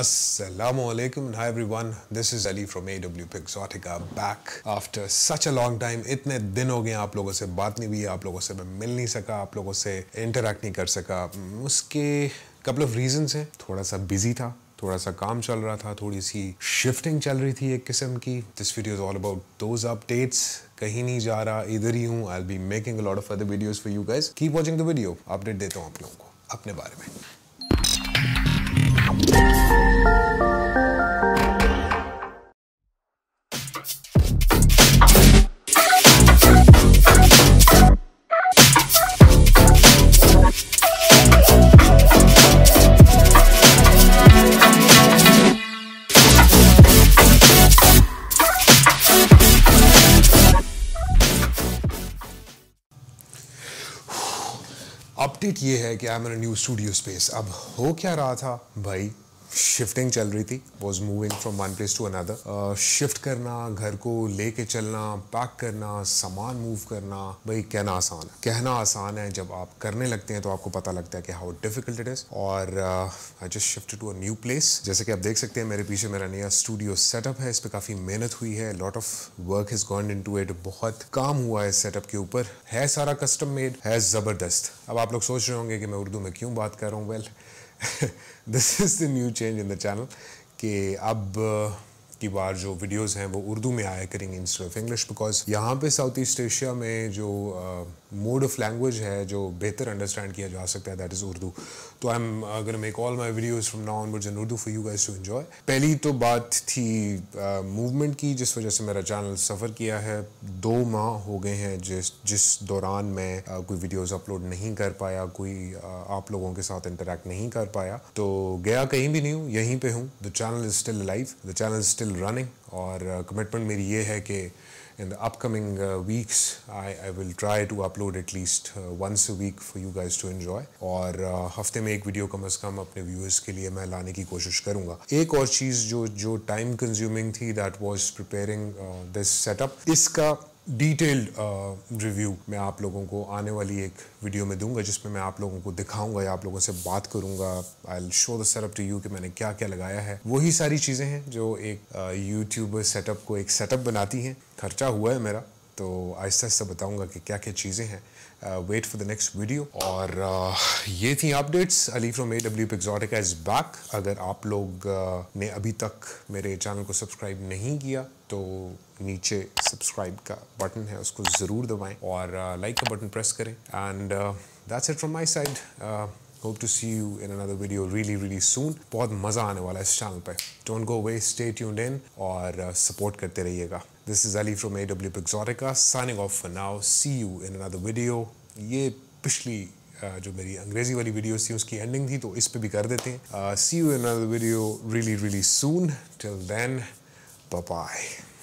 Assalamu alaikum and hi everyone this is Ali from AW Exotica back after such a long time इतने दिन हो गए आप लोगों से बात नहीं हुई आप लोगों से मैं मिल नहीं सका आप लोगों से इंटरेक्ट नहीं कर सका हम्म, उसके कपल ऑफ रीजंस हैं थोड़ा सा बिजी था थोड़ा सा काम चल रहा था थोड़ी सी शिफ्टिंग चल रही थी एक किस्म की this video is all about those updates कहीं नहीं जा रहा इधर ही हूँ I be making lot of other videos for you guys keep watching the video update देता हूँ आप लोगों को अपने बारे में अपडेट ये है कि I am new studio space अब हो क्या रहा था भाई शिफ्टिंग चल रही थी was moving from one place to another shift करना घर को लेके चलना पैक करना सामान मूव करना भाई कहना आसान है कहना आसान है जब आप करने लगते हैं तो आपको पता लगता है कि हाउ डिफिकल्ट इट इज़ और I just shift to a new place जैसे कि आप देख सकते हैं मेरे पीछे मेरा नया स्टूडियो सेटअप है इस पर काफ़ी मेहनत हुई है lot of work is gone into it बहुत काम हुआ है सेटअप के ऊपर है सारा कस्टम मेड है ज़बरदस्त अब आप लोग सोच रहे होंगे कि मैं उर्दू में क्यों बात कर रहा हूँ well well, this is the new change in the channel कि अब की बार जो वीडियोस हैं वो उर्दू में आया करेंगे इंस्टेड ऑफ इंग्लिश बिकॉज यहाँ पे साउथ ईस्ट एशिया में जो मोड ऑफ लैंग्वेज है जो बेहतर अंडरस्टैंड किया जा सकता है दैट इज़ उर्दू तो आई एम अगर make all my videos from now onwards in Urdu for you guys to enjoy पहली तो बात थी मूवमेंट uh, की जिस वजह से मेरा चैनल सफ़र किया है दो माह हो गए हैं जिस जिस दौरान मैं uh, कोई वीडियोस अपलोड नहीं कर पाया कोई uh, आप लोगों के साथ इंटरेक्ट नहीं कर पाया तो गया कहीं भी नहीं हूँ यहीं पे हूँ the channel is still live the channel is still still running और कमिटमेंट uh, मेरी ये है कि in the upcoming weeks I I will try to upload at least once week for you guys to enjoy और uh, हफ्ते में एक video कम अज़ कम अपने व्यूअर्स के लिए मैं लाने की कोशिश करूंगा एक और चीज़ जो जो टाइम कंज्यूमिंग थी that was preparing this setup इसका डिटेल्ड रिव्यू uh, मैं आप लोगों को आने वाली एक वीडियो में दूंगा जिसमें मैं आप लोगों को दिखाऊंगा या आप लोगों से बात करूंगा I'll show the setup to you कि मैंने क्या क्या लगाया है वही सारी चीज़ें हैं जो एक यूट्यूब uh, सेटअप को एक सेटअप बनाती हैं खर्चा हुआ है मेरा तो आहिस्ता आहिस्ता बताऊँगा कि क्या क्या चीज़ें हैं wait for the next video और uh, ये थी updates Ali from A W Exotica is back अगर आप लोग uh, ने अभी तक मेरे चैनल को सब्सक्राइब नहीं किया तो नीचे सब्सक्राइब का बटन है उसको ज़रूर दबाएं और लाइक uh, like का बटन प्रेस करें and that's it from my side hope to see you in another video really really soon बहुत मजा आने वाला है इस चैनल पे don't go away stay tuned in और सपोर्ट uh, करते रहिएगा this is Ali from AW Exotica signing off now see you in another video ये पिछली uh, जो मेरी अंग्रेजी वाली वीडियो थी उसकी एंडिंग थी तो इस पे भी कर देते हैं see you in another video really really soon till then bye